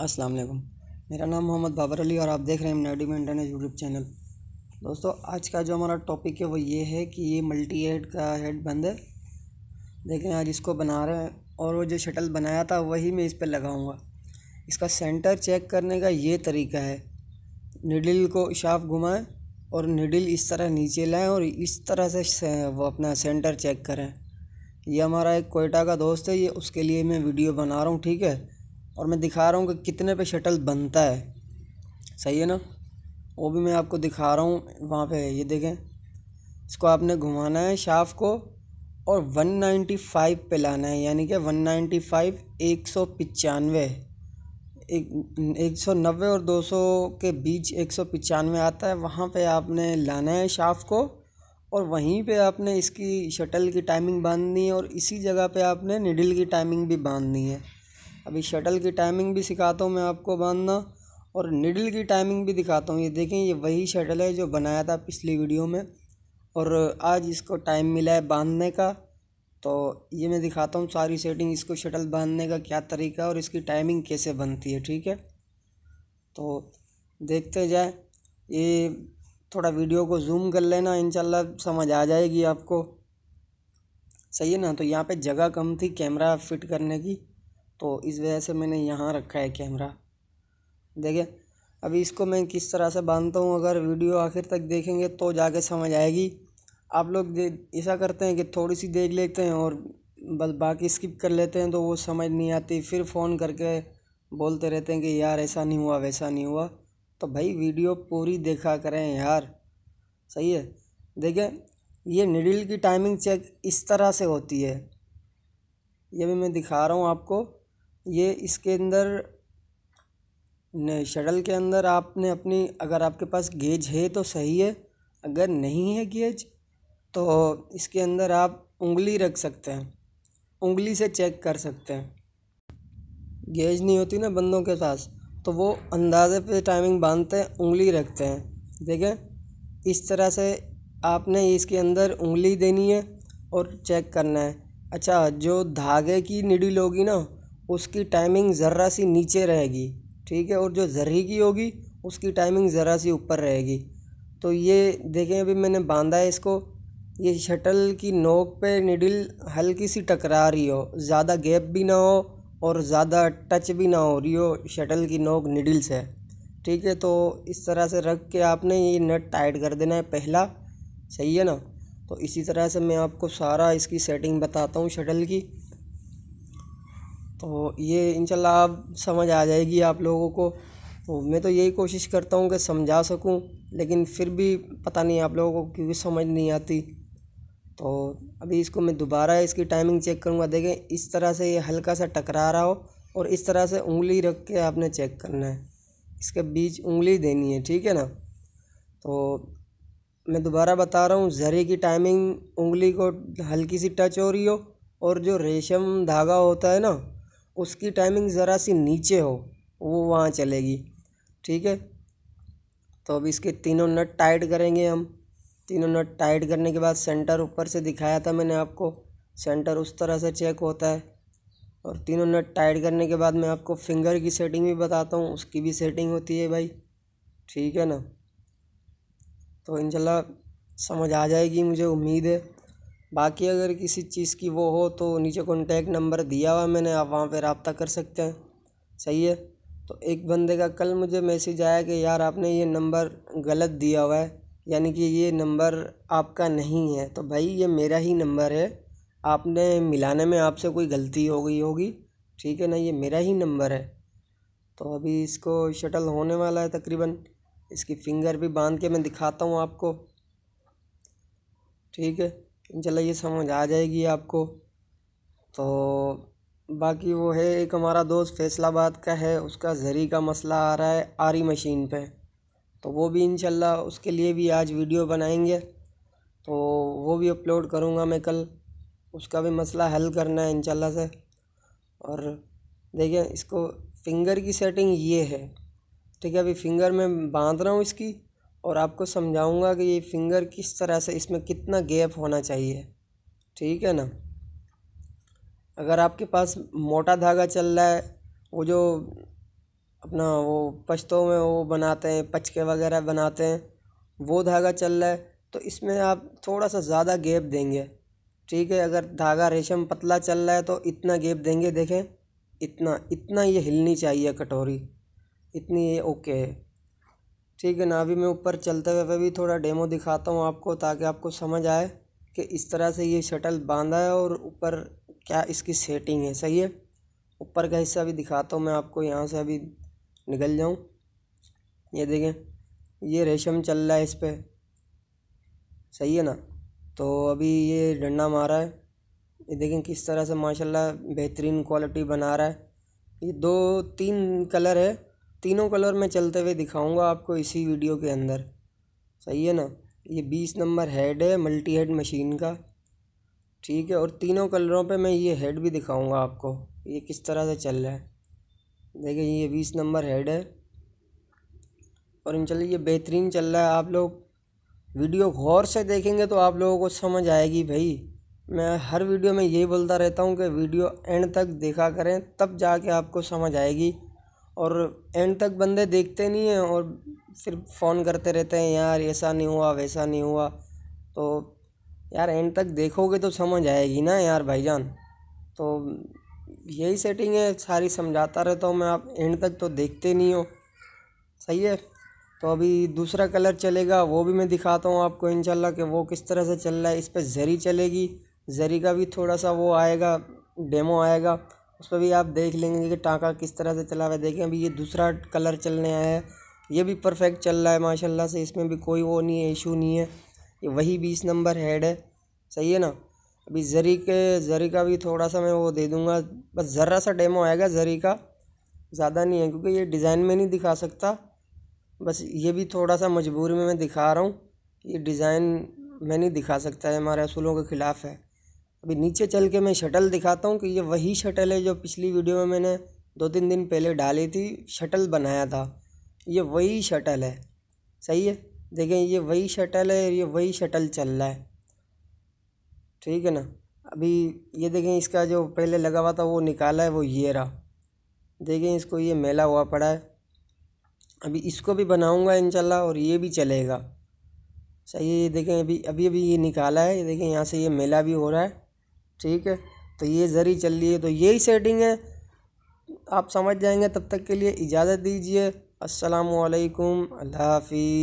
अस्सलाम वालेकुम मेरा नाम मोहम्मद बाबर अली और आप देख रहे हैं नाइडी में इंटरनेट यूट्यूब चैनल दोस्तों आज का जो हमारा टॉपिक है वो ये है कि ये मल्टी हेड का हेड बंद है देखें आज इसको बना रहे हैं और वो जो शटल बनाया था वही मैं इस पर लगाऊँगा इसका सेंटर चेक करने का ये तरीका है निडिल को शाफ घुमाएँ और निडिल इस तरह नीचे लाएँ और इस तरह से वो अपना सेंटर चेक करें ये हमारा एक कोयटा का दोस्त है ये उसके लिए मैं वीडियो बना रहा हूँ ठीक है और मैं दिखा रहा हूँ कि कितने पे शटल बनता है सही है ना वो भी मैं आपको दिखा रहा हूँ वहाँ पे ये देखें इसको आपने घुमाना है शाफ को और 195 पे लाना है यानी कि 195 एक सौ पचानवे एक एक सौ नबे और दो सौ के बीच एक सौ पचानवे आता है वहाँ पे आपने लाना है शाफ को और वहीं पे आपने इसकी शटल की टाइमिंग बांधनी है और इसी जगह पे आपने निडिल की टाइमिंग भी बांधनी है अभी शटल की टाइमिंग भी सिखाता हूँ मैं आपको बांधना और निडल की टाइमिंग भी दिखाता हूँ ये देखें ये वही शटल है जो बनाया था पिछली वीडियो में और आज इसको टाइम मिला है बांधने का तो ये मैं दिखाता हूँ सारी सेटिंग इसको शटल बांधने का क्या तरीका और इसकी टाइमिंग कैसे बनती है ठीक है तो देखते जाए ये थोड़ा वीडियो को जूम कर लेना इनशाला समझ आ जाएगी आपको सही है ना तो यहाँ पे जगह कम थी कैमरा फिट करने की तो इस वजह से मैंने यहाँ रखा है कैमरा देखें अभी इसको मैं किस तरह से बांधता हूँ अगर वीडियो आखिर तक देखेंगे तो जाके समझ आएगी आप लोग ऐसा करते हैं कि थोड़ी सी देख लेते हैं और बस बाकी स्किप कर लेते हैं तो वो समझ नहीं आती फिर फ़ोन करके बोलते रहते हैं कि यार ऐसा नहीं हुआ वैसा नहीं हुआ तो भाई वीडियो पूरी देखा करें यार सही है देखें ये निडिल की टाइमिंग चेक इस तरह से होती है ये भी मैं दिखा रहा हूँ आपको ये इसके अंदर नहीं शटल के अंदर आपने अपनी अगर आपके पास गेज है तो सही है अगर नहीं है गेज तो इसके अंदर आप उंगली रख सकते हैं उंगली से चेक कर सकते हैं गेज नहीं होती ना बंदों के पास तो वो अंदाजे पे टाइमिंग बांधते हैं उंगली रखते हैं देखें इस तरह से आपने इसके अंदर उंगली देनी है और चेक करना है अच्छा जो धागे की निडिल होगी ना उसकी टाइमिंग ज़र्रा सी नीचे रहेगी ठीक है और जो जर्री की होगी उसकी टाइमिंग ज़रा सी ऊपर रहेगी तो ये देखें अभी मैंने बांधा है इसको ये शटल की नोक पे निडिल हल्की सी टकरा रही हो ज़्यादा गैप भी ना हो और ज़्यादा टच भी ना हो रही हो शटल की नोक निडिल से ठीक है तो इस तरह से रख के आपने ये नट टाइट कर देना है पहला सही है ना तो इसी तरह से मैं आपको सारा इसकी सेटिंग बताता हूँ शटल की तो ये इंशाल्लाह अब समझ आ जाएगी आप लोगों को तो मैं तो यही कोशिश करता हूँ कि समझा सकूँ लेकिन फिर भी पता नहीं आप लोगों को क्योंकि समझ नहीं आती तो अभी इसको मैं दोबारा इसकी टाइमिंग चेक करूँगा देखें इस तरह से ये हल्का सा टकरा रहा हो और इस तरह से उंगली रख के आपने चेक करना है इसके बीच उंगली देनी है ठीक है ना तो मैं दोबारा बता रहा हूँ ज़रे की टाइमिंग उंगली को हल्की सी टच हो रही हो और जो रेशम धागा होता है ना उसकी टाइमिंग ज़रा सी नीचे हो वो वहाँ चलेगी ठीक है तो अब इसके तीनों नट टाइट करेंगे हम तीनों नट टाइट करने के बाद सेंटर ऊपर से दिखाया था मैंने आपको सेंटर उस तरह से चेक होता है और तीनों नट टाइट करने के बाद मैं आपको फिंगर की सेटिंग भी बताता हूँ उसकी भी सेटिंग होती है भाई ठीक है ना तो इंशाल्लाह समझ आ जाएगी मुझे उम्मीद है बाकी अगर किसी चीज़ की वो हो तो नीचे कॉन्टैक्ट नंबर दिया हुआ है मैंने आप वहाँ पे रबता कर सकते हैं सही है तो एक बंदे का कल मुझे मैसेज आया कि यार आपने ये नंबर गलत दिया हुआ है यानी कि ये नंबर आपका नहीं है तो भाई ये मेरा ही नंबर है आपने मिलाने में आपसे कोई गलती हो गई होगी ठीक है ना ये मेरा ही नंबर है तो अभी इसको शटल होने वाला है तकरीबन इसकी फिंगर भी बांध के मैं दिखाता हूँ आपको ठीक है इंशाल्लाह ये समझ आ जाएगी आपको तो बाकी वो है एक हमारा दोस्त फैसलाबाद का है उसका ज़री का मसला आ रहा है आरी मशीन पे तो वो भी इंशाल्लाह उसके लिए भी आज वीडियो बनाएंगे तो वो भी अपलोड करूँगा मैं कल उसका भी मसला हल करना है इंशाल्लाह से और देखिए इसको फिंगर की सेटिंग ये है ठीक है अभी फिंगर में बांध रहा हूँ इसकी और आपको समझाऊंगा कि ये फिंगर किस तरह से इसमें कितना गैप होना चाहिए ठीक है ना अगर आपके पास मोटा धागा चल रहा है वो जो अपना वो पश्तों में वो बनाते हैं पचके वगैरह बनाते हैं वो धागा चल रहा है तो इसमें आप थोड़ा सा ज़्यादा गैप देंगे ठीक है अगर धागा रेशम पतला चल रहा है तो इतना गैप देंगे देखें इतना इतना ये हिलनी चाहिए कटोरी इतनी ये ओके है ठीक है ना अभी मैं ऊपर चलते हुए भी थोड़ा डेमो दिखाता हूँ आपको ताकि आपको समझ आए कि इस तरह से ये शटल बांधा है और ऊपर क्या इसकी सेटिंग है सही है ऊपर का हिस्सा भी दिखाता हूँ मैं आपको यहाँ से अभी निकल जाऊँ ये देखें ये रेशम चल रहा है इस पर सही है ना तो अभी ये डंडा मारा है ये देखें किस तरह से माशाल्लाह बेहतरीन क्वालिटी बना रहा है ये दो तीन कलर है तीनों कलर में चलते हुए दिखाऊंगा आपको इसी वीडियो के अंदर सही है ना ये बीस नंबर हेड है मल्टी हेड मशीन का ठीक है और तीनों कलरों पे मैं ये हेड भी दिखाऊंगा आपको ये किस तरह से चल रहा है देखिए ये बीस नंबर हेड है और इन चलिए ये बेहतरीन चल रहा है आप लोग वीडियो गौर से देखेंगे तो आप लोगों को समझ आएगी भाई मैं हर वीडियो में यही बोलता रहता हूँ कि वीडियो एंड तक देखा करें तब जाके आपको समझ आएगी और एंड तक बंदे देखते नहीं हैं और फिर फ़ोन करते रहते हैं यार ऐसा नहीं हुआ वैसा नहीं हुआ तो यार एंड तक देखोगे तो समझ आएगी ना यार भाईजान तो यही सेटिंग है सारी समझाता रहता हूँ मैं आप एंड तक तो देखते नहीं हो सही है तो अभी दूसरा कलर चलेगा वो भी मैं दिखाता हूँ आपको इंशाल्लाह कि वो किस तरह से चल रहा है इस पर जरी चलेगी जरी का भी थोड़ा सा वो आएगा डेमो आएगा उस पर भी आप देख लेंगे कि टाँका किस तरह से चला हुआ है देखें अभी ये दूसरा कलर चलने आया है ये भी परफेक्ट चल रहा है माशाल्लाह से इसमें भी कोई वो नहीं है इशू नहीं है ये वही बीस नंबर हेड है सही है ना अभी जरी के जरी का भी थोड़ा सा मैं वो दे दूँगा बस ज़रा सा डेमो आएगा जरी का ज़्यादा नहीं है क्योंकि ये डिज़ाइन में नहीं दिखा सकता बस ये भी थोड़ा सा मजबूरी में मैं दिखा रहा हूँ ये डिज़ाइन मैं नहीं दिखा सकता है हमारे असूलों के ख़िलाफ़ है अभी नीचे चल के मैं शटल दिखाता हूँ कि ये वही शटल है जो पिछली वीडियो में मैंने दो तीन दिन पहले डाली थी शटल बनाया था ये वही शटल है सही है देखें ये वही शटल है ये वही शटल चल रहा है ठीक है ना अभी ये देखें इसका जो पहले लगा हुआ था वो निकाला है वो ये रहा देखें इसको ये मेला हुआ पड़ा है अभी इसको भी बनाऊंगा इंशाल्लाह और ये भी चलेगा सही है ये देखें अभी अभी अभी ये निकाला है ये देखें यहाँ से ये मेला भी हो रहा है ठीक है तो ये ज़री चल रही है तो यही सेटिंग है आप समझ जाएंगे तब तक के लिए इजाज़त दीजिए असलकुम अल्लाह हाफिज़